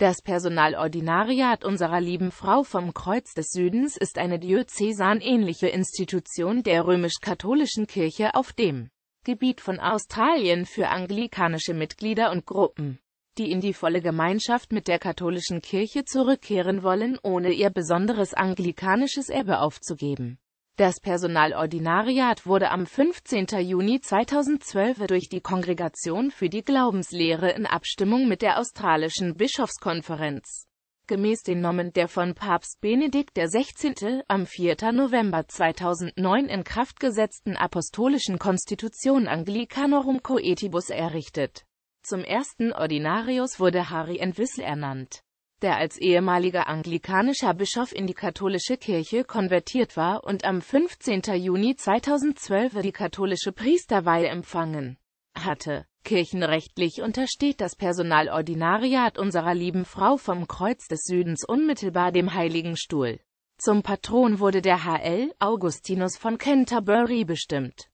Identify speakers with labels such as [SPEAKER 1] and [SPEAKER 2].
[SPEAKER 1] Das Personalordinariat unserer lieben Frau vom Kreuz des Südens ist eine diözesanähnliche Institution der römisch-katholischen Kirche auf dem Gebiet von Australien für anglikanische Mitglieder und Gruppen, die in die volle Gemeinschaft mit der katholischen Kirche zurückkehren wollen, ohne ihr besonderes anglikanisches Erbe aufzugeben das Personalordinariat wurde am 15. Juni 2012 durch die Kongregation für die Glaubenslehre in Abstimmung mit der australischen Bischofskonferenz gemäß den Nomen der von Papst Benedikt XVI. am 4. November 2009 in Kraft gesetzten Apostolischen Konstitution Anglicanorum Coetibus errichtet. Zum ersten Ordinarius wurde Harry Entwissel ernannt der als ehemaliger anglikanischer Bischof in die katholische Kirche konvertiert war und am 15. Juni 2012 die katholische Priesterweihe empfangen hatte. Kirchenrechtlich untersteht das Personalordinariat unserer lieben Frau vom Kreuz des Südens unmittelbar dem Heiligen Stuhl. Zum Patron wurde der HL Augustinus von Canterbury bestimmt.